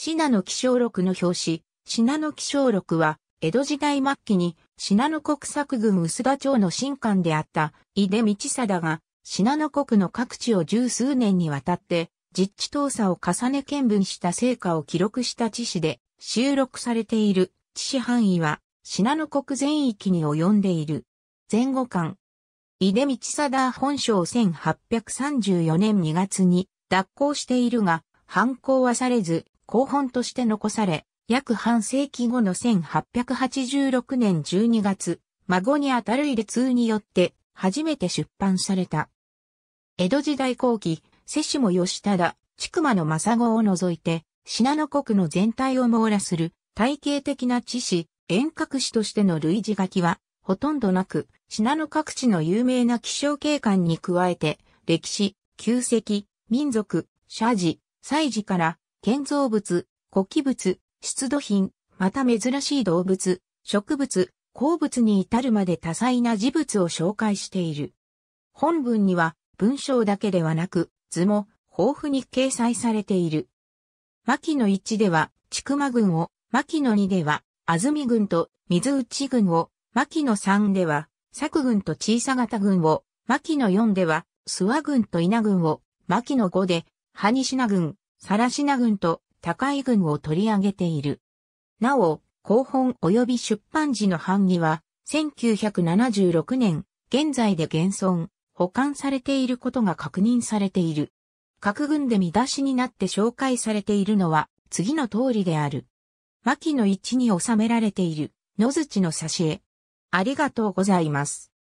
信濃気象録の表紙、信濃気象録は、江戸時代末期に、信濃国作軍薄田町の新官であった、井出道貞が、信濃国の各地を十数年にわたって、実地調査を重ね見分した成果を記録した地史で、収録されている地史範囲は、信濃国全域に及んでいる。前後間。井出道貞本省1834年2月に脱行しているが、反抗はされず、後本として残され、約半世紀後の1886年12月、孫にあたる入れ通によって初めて出版された。江戸時代後期、瀬下義忠、筑馬の正子を除いて、信濃国の全体を網羅する体系的な知史、遠隔史としての類似書きは、ほとんどなく、信濃各地の有名な気象景観に加えて、歴史、旧跡、民族、社寺、祭寺から、建造物、古器物、出土品、また珍しい動物、植物、鉱物に至るまで多彩な事物を紹介している。本文には文章だけではなく図も豊富に掲載されている。牧野1では、千曲郡を、牧野2では、安住郡と水内郡を、牧野3では、佐久郡と小さ型郡を、牧野4では、諏訪郡と稲郡を、牧野5で、羽西名郡、サラシナ軍と高井軍を取り上げている。なお、広本及び出版時の版木は、1976年、現在で現存、保管されていることが確認されている。各軍で見出しになって紹介されているのは、次の通りである。牧の位置に収められている、野槌の挿絵。ありがとうございます。